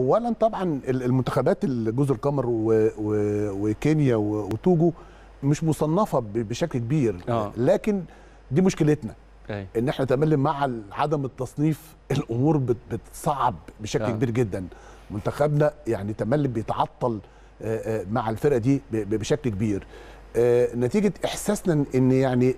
اولا طبعا المنتخبات الجزر القمر وكينيا وتوجو مش مصنفه بشكل كبير آه. لكن دي مشكلتنا أي. ان احنا تملم مع عدم التصنيف الامور بتصعب بشكل آه. كبير جدا منتخبنا يعني تملم بيتعطل آه، آه، مع الفرقه دي بشكل كبير آه، نتيجه احساسنا ان يعني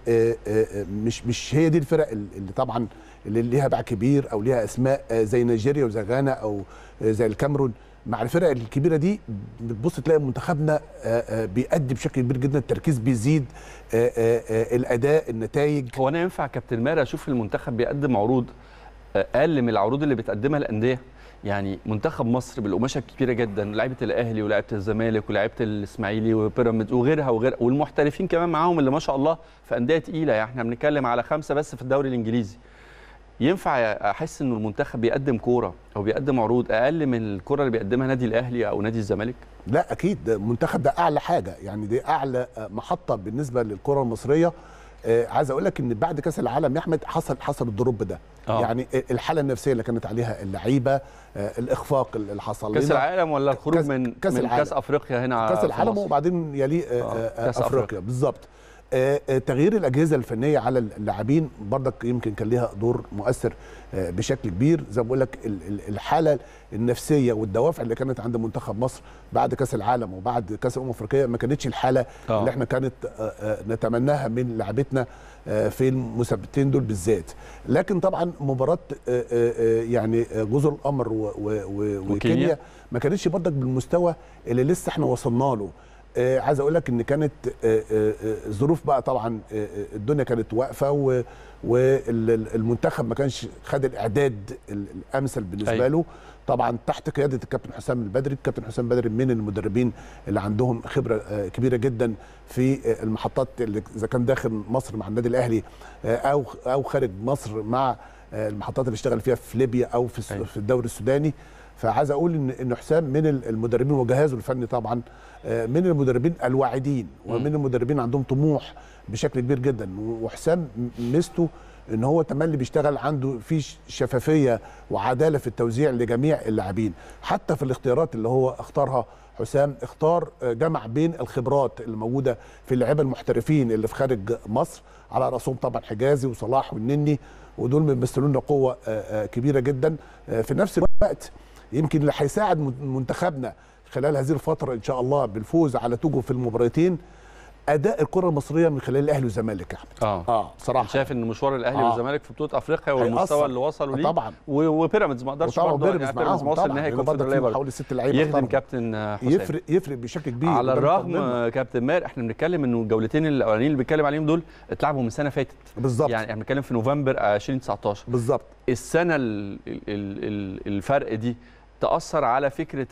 مش مش هي دي الفرق اللي طبعا اللي ليها باع كبير او ليها اسماء آه، زي نيجيريا وزي غانا او آه، زي الكاميرون مع الفرق الكبيره دي بتبص تلاقي منتخبنا آه، بيأدي بشكل كبير جدا التركيز بيزيد الاداء النتائج هو انا ينفع كابتن ماهر اشوف المنتخب بيقدم عروض اقل من العروض اللي بتقدمها الانديه يعني منتخب مصر بالقماشه الكبيره جدا لعيبه الاهلي ولعيبه الزمالك ولعيبه الاسماعيلي وبيراميدز وغيرها وغيرها والمحترفين كمان معاهم اللي ما شاء الله في انديه تقيله يعني احنا بنتكلم على خمسه بس في الدوري الانجليزي ينفع احس ان المنتخب بيقدم كوره او بيقدم عروض اقل من الكوره اللي بيقدمها نادي الاهلي او نادي الزمالك لا اكيد المنتخب ده اعلى حاجه يعني دي اعلى محطه بالنسبه للكره المصريه آه، عايز اقول لك ان بعد كاس العالم يا احمد حصل حصل الدروب ده أوه. يعني الحاله النفسيه اللي كانت عليها اللعيبه آه، الاخفاق اللي حصل كاس العالم ولا الخروج من كاس من العالم. كاس افريقيا هنا كاس العالم وبعدين يليه آه، افريقيا, أفريقيا. بالظبط آه، آه، تغيير الاجهزه الفنيه على اللاعبين برضك يمكن كان ليها دور مؤثر آه، بشكل كبير زي ما بقول لك الحاله النفسيه والدوافع اللي كانت عند منتخب مصر بعد كاس العالم وبعد كاس الامم الافريقيه ما كانتش الحاله اللي احنا كانت نتمناها من لعبتنا في المثبتين دول بالذات لكن طبعا مباراه يعني جزر القمر وكينيا ما كانتش برضك بالمستوى اللي لسه احنا وصلنا له آه، عايز اقول لك ان كانت آه، آه، ظروف بقى طبعا الدنيا كانت واقفه والمنتخب ما كانش خد الاعداد الامثل بالنسبه أي. أيوة. له طبعا تحت قياده الكابتن حسام البدري الكابتن حسام البدري من المدربين اللي عندهم خبره كبيره جدا في المحطات اللي اذا كان داخل مصر مع النادي الاهلي او او خارج مصر مع المحطات اللي اشتغل فيها في ليبيا او في أيوة. في الدوري السوداني فعايز اقول ان ان حسام من المدربين وجهازه الفني طبعا آه، من المدربين الواعدين ومن المدربين عندهم طموح بشكل كبير جدا وحسام ميزته ان هو تملي بيشتغل عنده في شفافيه وعداله في التوزيع لجميع اللاعبين حتى في الاختيارات اللي هو اختارها حسام اختار آه، جمع بين الخبرات اللي موجوده في اللعيبه المحترفين اللي في خارج مصر على راسهم طبعا حجازي وصلاح والنني ودول بيمثلوا لنا قوه آه، كبيره جدا في نفس الوقت يمكن اللي هيساعد منتخبنا خلال هذه الفتره ان شاء الله بالفوز على توجو في المباراتين اداء الكره المصريه من خلال الاهلي والزمالك يا احمد اه اه بصراحه شايف ان مشوار الاهلي آه. والزمالك في بطوله افريقيا والمستوى اللي وصلوا ليه طبعا وبيراميدز ما اقدرش يعني بيراميدز يعني ما وصل نهائي كونفدراليه حوالي ست لعيبه يخدم كابتن حسين يفرق يفرق بشكل كبير على الرغم كابتن ماهر احنا بنتكلم انه الجولتين الاولانيين اللي بنتكلم عليهم دول اتلعبوا من سنه فاتت بالظبط يعني احنا بنتكلم في نوفمبر 2019 آه، بالظبط السنه الفرق دي تاثر على فكره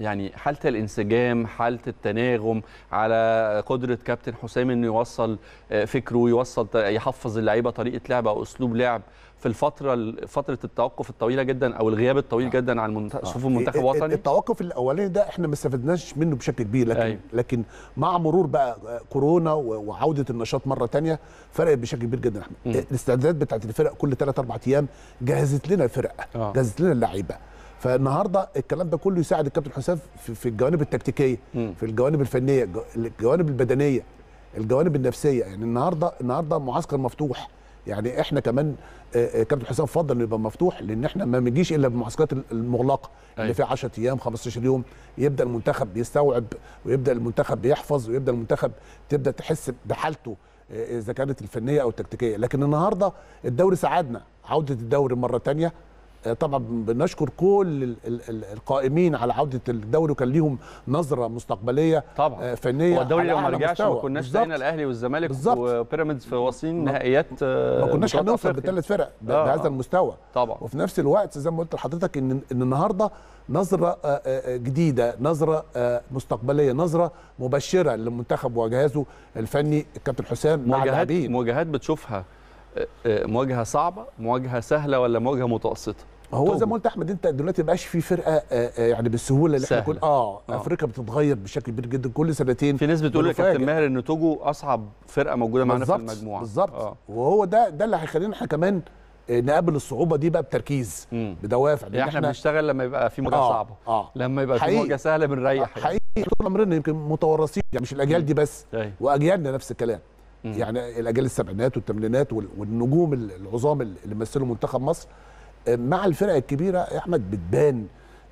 يعني حاله الانسجام حاله التناغم على قدره كابتن حسام انه يوصل آه، فكره ويوصل يحفظ اللعيبه طريقه لعب او اسلوب لعب في الفتره فتره التوقف الطويله جدا او الغياب الطويل آه. جدا عن صفوف آه. المنتخب إيه، إيه، الوطني التوقف الاولاني ده احنا ما استفدناش منه بشكل كبير لكن أيوه. لكن مع مرور بقى آه، كورونا وعوده النشاط مره ثانيه فرقت بشكل كبير جدا احمد الاستعدادات بتاعت الفرق كل 3 4 ايام جهزت لنا الفرق آه. جهزت لنا اللعيبه فالنهارده الكلام ده كله يساعد الكابتن حسام في الجوانب التكتيكيه في الجوانب الفنيه الجوانب البدنيه الجوانب النفسيه يعني النهارده النهارده معسكر مفتوح يعني احنا كمان آه، آه، كابتن حسام فضل انه يبقى مفتوح لان احنا ما بنجيش الا بالمعسكرات المغلقه اللي أيوة. فيها 10 ايام 15 يوم يبدا المنتخب بيستوعب ويبدا المنتخب بيحفظ ويبدا المنتخب تبدا تحس بحالته آه، اذا كانت الفنيه او التكتيكيه لكن النهارده الدوري ساعدنا عوده الدوري مره ثانيه طبعا بنشكر كل القائمين على عوده الدوري وكان ليهم نظره مستقبليه طبعا آه، فنيه هو الدوري لو ما رجعش ما كناش لقينا الاهلي والزمالك وبيراميدز في واصلين نهائيات آه، ما كناش هنوصل بثلاث فرق آه. بهذا المستوى طبعا وفي نفس الوقت زي ما قلت لحضرتك ان ان النهارده نظره جديده نظره مستقبليه نظره مبشره للمنتخب وجهازه الفني الكابتن حسام مع اللاعبين مواجهات بتشوفها مواجهه صعبه مواجهه سهله ولا مواجهه متوسطه هو زي ما قلت احمد انت دلوقتي ما في فرقه آه، آه، يعني بالسهوله اللي احنا كنا آه،, اه افريقيا بتتغير بشكل كبير جدا كل سنتين في ناس بتقول لك كابتن ماهر ان توجو اصعب فرقه موجوده معانا في المجموعه بالظبط آه. وهو ده ده اللي هيخلينا احنا كمان نقابل الصعوبه دي بقى بتركيز مم. بدوافع يعني احنا, بنشتغل لما يبقى في مواجهه آه. صعبه آه. لما يبقى في مواجهه سهله بنريح حقيقي طول عمرنا يمكن متورثين يعني مش الاجيال دي بس طيب. واجيالنا نفس الكلام مم. يعني الاجيال السبعينات والثمانينات والنجوم العظام اللي مثلوا منتخب مصر مع الفرق الكبيره يا احمد بتبان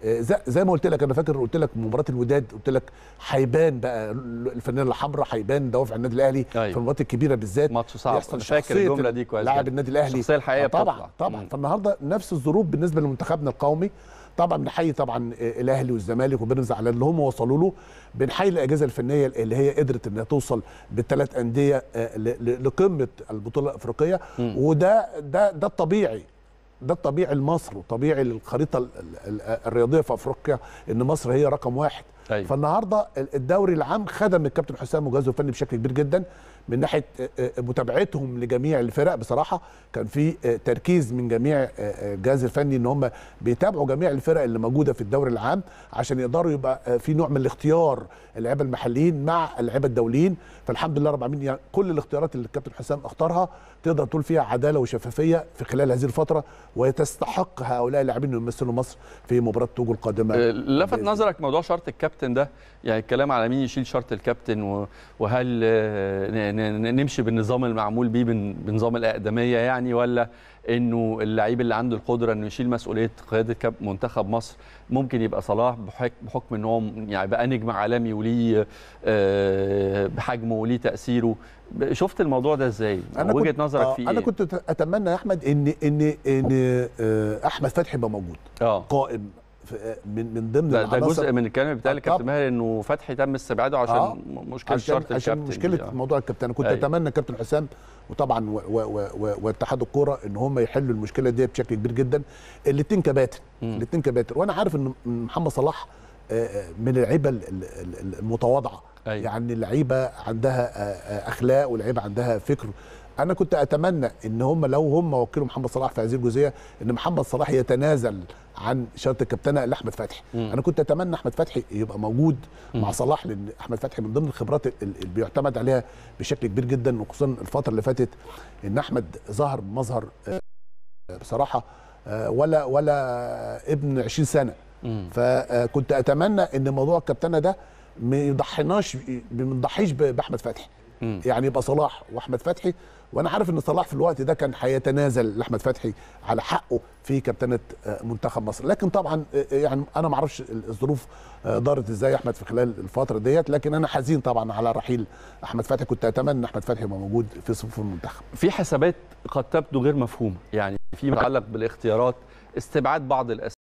آه، زي ما قلت لك انا فاكر قلت لك مباراه الوداد قلت لك هيبان بقى الفنانه الحمراء هيبان دوافع النادي الاهلي أيوة. في المباريات الكبيره بالذات ماتش صعب انا فاكر الجمله دي كويس لاعب النادي الاهلي الشخصيه الحقيقيه آه، طبعا طبعا فالنهارده نفس الظروف بالنسبه لمنتخبنا القومي طبعا بنحيي طبعا آه، الاهلي والزمالك وبيراميدز على اللي هم وصلوا له بنحيي الاجهزه الفنيه اللي هي قدرت انها توصل بالثلاث انديه لقمه البطوله الافريقيه وده ده ده الطبيعي ده الطبيعي لمصر وطبيعي للخريطه الرياضيه في افريقيا ان مصر هي رقم واحد أيوة. فالنهارده الدوري العام خدم الكابتن حسام وجهازه الفني بشكل كبير جدا من ناحيه آه، آه، متابعتهم لجميع الفرق بصراحه كان في آه، تركيز من جميع الجهاز الفني ان هم بيتابعوا جميع الفرق اللي موجوده في الدوري العام عشان يقدروا يبقى في نوع من الاختيار اللعيبه المحليين مع اللعيبه الدوليين فالحمد لله رب العالمين يعني كل الاختيارات اللي الكابتن حسام اختارها تقدر تقول فيها عداله وشفافيه في خلال هذه الفتره وتستحق هؤلاء اللاعبين انهم يمثلوا مصر في مباراه توجو القادمه لفت نظرك موضوع شرط الكابتن ده يعني الكلام على مين يشيل شرط الكابتن وهل نمشي بالنظام المعمول بيه بنظام الاقدميه يعني ولا انه اللعيب اللي عنده القدره انه يشيل مسؤوليه قياده منتخب مصر ممكن يبقى صلاح بحكم ان هو يعني بقى نجم عالمي وليه آه، بحجمه وليه تاثيره شفت الموضوع ده ازاي؟ وجهه نظرك آه، فيه انا إيه؟ كنت اتمنى يا احمد ان ان ان آه، احمد فتحي يبقى موجود آه. قائم من من ضمن ده, ده جزء من الكلام بتاع الكابتن آه. ماهر انه فتحي تم استبعاده عشان آه مشكله عشان شرط عشان الكابتن مشكله يعني. موضوع الكابتن انا كنت أي. أيوة. اتمنى الكابتن حسام وطبعا واتحاد الكوره ان هم يحلوا المشكله دي بشكل كبير جدا الاثنين كباتن الاثنين كباتن وانا عارف ان محمد صلاح آه، من اللعيبه المتواضعه أيوة. يعني اللعيبه عندها اخلاق واللعيبه عندها فكر انا كنت اتمنى ان هم لو هم وكلوا محمد صلاح في هذه الجزئيه ان محمد صلاح يتنازل عن شرط الكابتنه لاحمد فتحي انا كنت اتمنى احمد فتحي يبقى موجود مع صلاح لان احمد فتحي من ضمن الخبرات اللي بيعتمد عليها بشكل كبير جدا وخصوصا الفتره اللي فاتت ان احمد ظهر بمظهر آه، بصراحه آه، ولا ولا ابن 20 سنه فكنت اتمنى ان موضوع الكابتنه ده ما يضحيناش ما باحمد فتحي يعني يبقى صلاح واحمد فتحي وانا عارف ان صلاح في الوقت ده كان هيتنازل لاحمد فتحي على حقه في كابتنه آه، منتخب مصر لكن طبعا آه، آه، يعني انا ما اعرفش الظروف دارت ازاي احمد في خلال الفتره ديت لكن انا حزين طبعا على رحيل احمد فتحي كنت اتمنى ان احمد فتحي يبقى موجود في صفوف المنتخب في حسابات قد تبدو غير مفهومه يعني فيما يتعلق بالاختيارات استبعاد بعض الاسئله